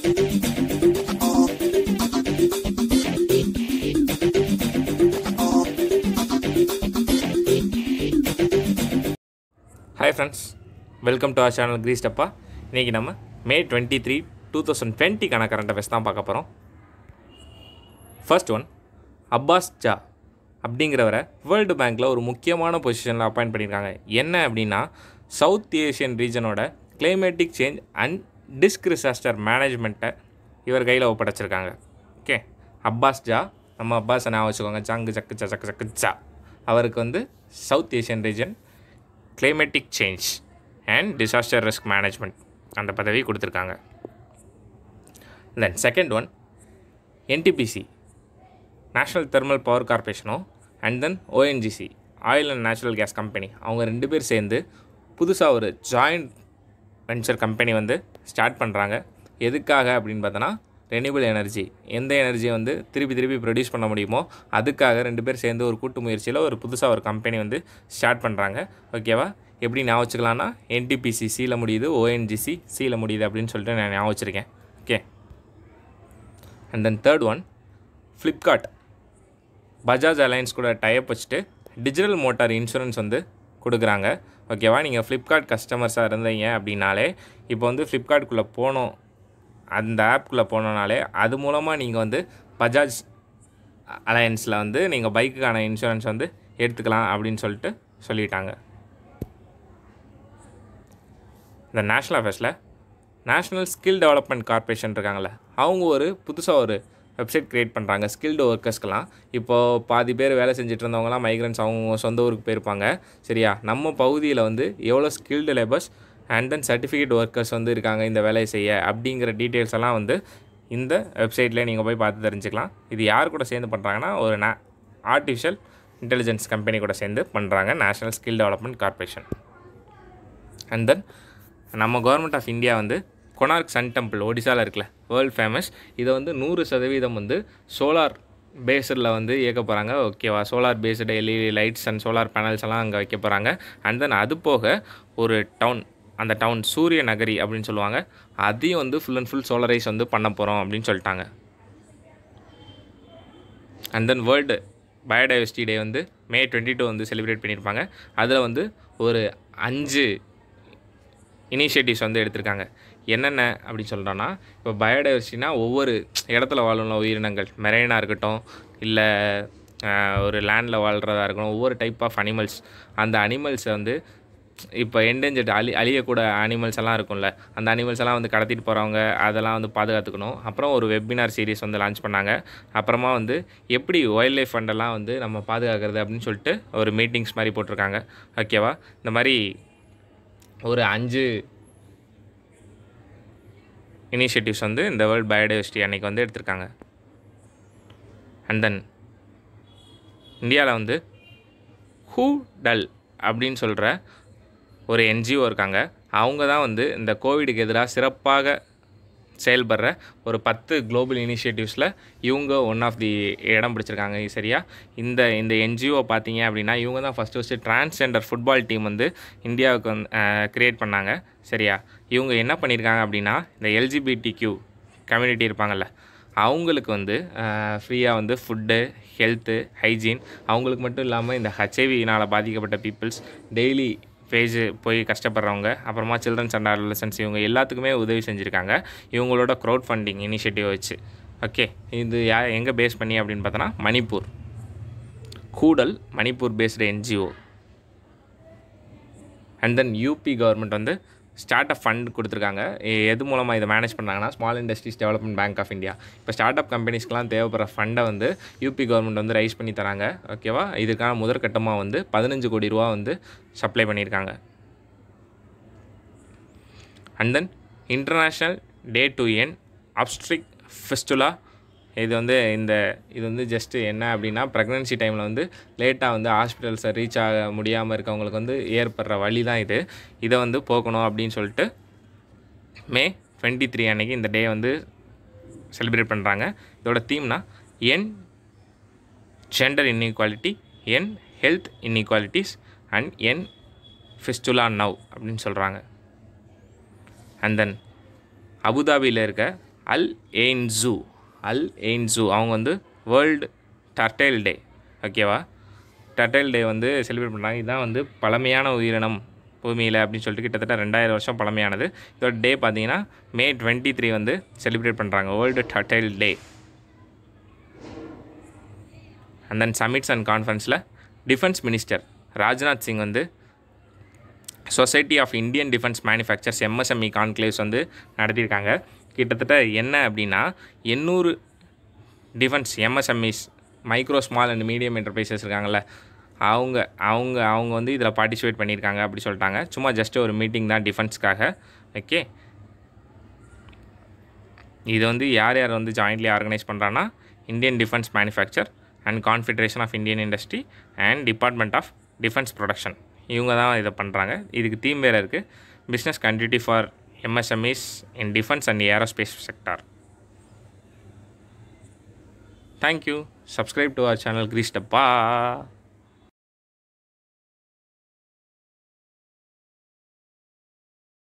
Hi friends welcome to our channel grease டப்பா இன்றைக்கி நம்ம May twenty three two thousand டுவெண்ட்டிக்கான கரண்ட் அஃபேர்ஸ் தான் பார்க்க போகிறோம் ஃபர்ஸ்ட் ஒன் அப்பாஸ் ஜா அப்படிங்கிறவரை வேர்ல்டு பேங்க்கில் ஒரு முக்கியமான பொசிஷனில் அப்பாயிண்ட் பண்ணியிருக்காங்க என்ன அப்படின்னா சவுத் ஏஷியன் ரீஜனோட கிளைமேட்டிக் சேஞ்ச் அண்ட் டிஸ்க் ரிசாஸ்டர் மேனேஜ்மெண்ட்டை இவர் கையில் ஒப்படைச்சிருக்காங்க ஓகே அப்பாஸ் ஜா நம்ம அப்பாஸை நான் வச்சுக்கோங்க ஜங்கு சக்கு ஜா சக்கு சக்கு ஜா அவருக்கு வந்து South Asian region climatic change and disaster risk management அந்த பதவி கொடுத்துருக்காங்க then second one NTPC national thermal power கார்பரேஷனும் and then ONGC oil and natural gas company அவங்க ரெண்டு பேர் சேர்ந்து புதுசாக ஒரு ஜாயிண்ட் வென்ச்சர் கம்பெனி வந்து ஸ்டார்ட் பண்ணுறாங்க எதுக்காக அப்படின்னு பார்த்தோன்னா ரெனியூபிள் எனர்ஜி எந்த எனர்ஜியை வந்து திருப்பி திருப்பி ப்ரொடியூஸ் பண்ண முடியுமோ அதுக்காக ரெண்டு பேர் சேர்ந்து ஒரு கூட்டு முயற்சியில் ஒரு புதுசாக ஒரு கம்பெனி வந்து ஸ்டார்ட் பண்ணுறாங்க ஓகேவா எப்படி ஞாபகம் வச்சுக்கலான்னா என்டிபிசி சியில் முடியுது ஓஎன்ஜிசி சியில் முடியுது அப்படின்னு சொல்லிட்டு நான் ஞாபகம் வச்சுருக்கேன் okay and then third one Flipkart Bajaj Allianz கூட டைப் வச்சுட்டு டிஜிட்டல் மோட்டார் இன்சூரன்ஸ் வந்து கொடுக்குறாங்க ஓகேவா நீங்கள் ஃப்ளிப்கார்ட் கஸ்டமர்ஸாக இருந்தீங்க அப்படின்னாலே இப்போ வந்து ஃப்ளிப்கார்ட்குள்ளே போனோம் அந்த ஆப்குள்ளே போனோனாலே அது மூலமாக நீங்கள் வந்து பஜாஜ் அலையன்ஸில் வந்து நீங்கள் பைக்குக்கான இன்சூரன்ஸ் வந்து எடுத்துக்கலாம் அப்படின்னு சொல்லிட்டு சொல்லிட்டாங்க இந்த நேஷ்னல் ஆஃபீஸில் நேஷ்னல் ஸ்கில் டெவலப்மெண்ட் கார்பரேஷன் இருக்காங்களே அவங்க ஒரு புதுசாக ஒரு வெப்சைட் க்ரியேட் பண்ணுறாங்க ஸ்கில்டு ஒர்க்கர்ஸ்க்கெலாம் இப்போது பாதி பேர் வேலை செஞ்சுட்டு இருந்தவங்களாம் மைக்ரன்ஸ் அவங்க சொந்த ஊருக்கு போயிருப்பாங்க சரியா நம்ம பகுதியில் வந்து எவ்வளோ skilled labours and then certificate workers வந்து இருக்காங்க இந்த வேலையை செய்ய அப்படிங்கிற டீட்டெயில்ஸ் எல்லாம் வந்து இந்த வெப்சைட்டில் நீங்கள் போய் பார்த்து தெரிஞ்சுக்கலாம் இது யார் கூட சேர்ந்து பண்ணுறாங்கன்னா ஒரு நே ஆர்டிஃபிஷியல் இன்டெலிஜென்ஸ் கம்பெனி கூட சேர்ந்து பண்ணுறாங்க national skill development corporation and then நம்ம கவர்மெண்ட் ஆஃப் இந்தியா வந்து கொனார்க் சன் டெம்பிள் ஒடிசாவில் இருக்கல வேர்ல்டு ஃபேமஸ் இதை வந்து நூறு சதவீதம் வந்து சோலார் பேஸில் வந்து இயக்க போகிறாங்க ஓகேவா solar based LED lights and solar panels எல்லாம் அங்கே வைக்க போகிறாங்க அண்ட் தென் அது போக ஒரு டவுன் அந்த டவுன் சூரிய நகரி அப்படின்னு சொல்லுவாங்க அதையும் வந்து ஃபுல் அண்ட் ஃபுல் சோலரைஸ் வந்து பண்ண போகிறோம் அப்படின்னு சொல்லிட்டாங்க and then world biodiversity day வந்து மே டுவெண்ட்டி டூ வந்து செலிப்ரேட் பண்ணியிருப்பாங்க அதில் வந்து ஒரு அஞ்சு இனிஷியேட்டிவ்ஸ் வந்து எடுத்திருக்காங்க என்னென்ன அப்படின்னு சொல்கிறோன்னா இப்போ பயோடைவர்சிட்டினா ஒவ்வொரு இடத்துல வாழும் உயிரினங்கள் மெரைனாக இருக்கட்டும் இல்லை ஒரு லேண்டில் வாழ்கிறதா இருக்கணும் ஒவ்வொரு டைப் ஆஃப் அனிமல்ஸ் அந்த அனிமல்ஸை வந்து இப்போ எண்டேஞ்சர்ட் அழி அழியக்கூட அனிமல்ஸ் எல்லாம் இருக்கும்ல அந்த அனிமல்ஸ் எல்லாம் வந்து கடத்திட்டு போகிறவங்க அதெல்லாம் வந்து பாதுகாத்துக்கணும் அப்புறம் ஒரு வெப்பினார் சீரிஸ் வந்து லான்ச் பண்ணாங்க அப்புறமா வந்து எப்படி ஒயில்ட் லைஃப் ஃபண்டெல்லாம் வந்து நம்ம பாதுகாக்கிறது அப்படின்னு சொல்லிட்டு ஒரு மீட்டிங்ஸ் மாதிரி போட்டிருக்காங்க ஓகேவா இந்த மாதிரி ஒரு அஞ்சு இனிஷியேட்டிவ்ஸ் வந்து இந்த வேர்ல்ட் பயோடைவர்சிட்டி அன்றைக்கி வந்து எடுத்திருக்காங்க அண்ட் தென் இந்தியாவில் வந்து ஹூ டல் அப்படின்னு சொல்கிற ஒரு என்ஜிஓ இருக்காங்க அவங்க தான் வந்து இந்த கோவிடுக்கு எதிராக சிறப்பாக செயல்படுற ஒரு பத்து குளோபல் இனிஷியேட்டிவ்ஸில் இவங்க ஒன் ஆஃப் தி இடம் பிடிச்சிருக்காங்க சரியா இந்த இந்த என்ஜிஓ பார்த்தீங்க அப்படின்னா இவங்க தான் first first transgender football team வந்து இந்தியாவுக்கு வந்து க்ரியேட் பண்ணாங்க சரியா இவங்க என்ன பண்ணியிருக்காங்க அப்படின்னா இந்த எல்ஜிபிடி கியூ கம்யூனிட்டி இருப்பாங்கள்ல அவங்களுக்கு வந்து ஃப்ரீயாக வந்து ஃபுட்டு ஹெல்த்து ஹைஜீன் அவங்களுக்கு மட்டும் இல்லாமல் இந்த ஹெச்ஐவினால் பாதிக்கப்பட்ட பீப்புள்ஸ் டெய்லி பேஜு போய் கஷ்டப்படுறவங்க அப்புறமா சில்ட்ரன்ஸ் அண்ட் அடலசன்ஸ் இவங்க எல்லாத்துக்குமே உதவி செஞ்சுருக்காங்க இவங்களோட க்ரௌட் ஃபண்டிங் இனிஷியேட்டிவ் வச்சு ஓகே இது யா எங்கே பேஸ் பண்ணி அப்படின்னு பார்த்தோன்னா மணிப்பூர் கூடல் Manipur based NGO and then UP government வந்து ஸ்டார்ட் அப் ஃபண்ட் கொடுத்துருக்காங்க எது மூலமாக இதை மேனேஜ் பண்ணாங்கன்னா small industries development bank of India இப்போ ஸ்டார்ட் அப் கம்பெனிஸ்க்கெலாம் தேவைப்படுற ஃபண்டை வந்து யூபி கவர்மெண்ட் வந்து ரைஸ் பண்ணி தராங்க ஓகேவா இதுக்கான முதற்கட்டமாக வந்து பதினஞ்சு கோடி ரூபா வந்து சப்ளை பண்ணியிருக்காங்க and then international day to end obstetric fistula இது வந்து இந்த இது வந்து ஜஸ்ட்டு என்ன அப்படின்னா ப்ரெக்னென்சி டைமில் வந்து லேட்டாக வந்து ஹாஸ்பிட்டல்ஸை ரீச் ஆக முடியாமல் இருக்கவங்களுக்கு வந்து ஏற்படுற வழி தான் இது இதை வந்து போக்கணும் அப்படின்னு சொல்லிட்டு மே டுவெண்ட்டி த்ரீ அன்னைக்கு இந்த டே வந்து செலிப்ரேட் பண்ணுறாங்க இதோட தீம்னா end gender inequality end health inequalities and end fistula now அப்படின்னு சொல்கிறாங்க அண்ட் தென் அபுதாபியில் இருக்க அல் எயின் ஜூ அல் எயின்சு அவங்க வந்து வேர்ல்டு டர்டைல் டே ஓகேவா டர்டைல் டே வந்து செலிப்ரேட் பண்ணுறாங்க இதுதான் வந்து பழமையான உயிரினம் பூமியில் அப்படின்னு சொல்லிட்டு கிட்டத்தட்ட ரெண்டாயிரம் வருஷம் பழமையானது இதோட டே பார்த்தீங்கன்னா மே டுவெண்ட்டி த்ரீ வந்து செலிப்ரேட் பண்ணுறாங்க world turtle day and then summits and கான்ஃபரன்ஸில் டிஃபென்ஸ் மினிஸ்டர் ராஜ்நாத் சிங் வந்து society of Indian defence manufacturers MSME conclaves வந்து நடத்தியிருக்காங்க கிட்டத்தட்ட என்ன அப்படின்னா எண்ணூறு defence MSMEs micro small and medium enterprises இருக்காங்கள்ல அவங்க அவங்க அவங்க வந்து இதில் பார்ட்டிசிபேட் பண்ணியிருக்காங்க அப்படி சொல்லிட்டாங்க சும்மா ஜஸ்ட்டு ஒரு மீட்டிங் தான் டிஃபென்ஸ்க்காக ஓகே இது வந்து யார் யார் வந்து ஜாயின்ட்லி ஆர்கனைஸ் பண்ணுறான்னா Indian defence manufacturer and confederation of Indian industry and department of defence production இவங்க தான் இதை பண்ணுறாங்க இதுக்கு தீம் வேறு இருக்குது business continuity for MSMEs in defense and aerospace sector. Thank you. Subscribe to our channel Grease Dabba.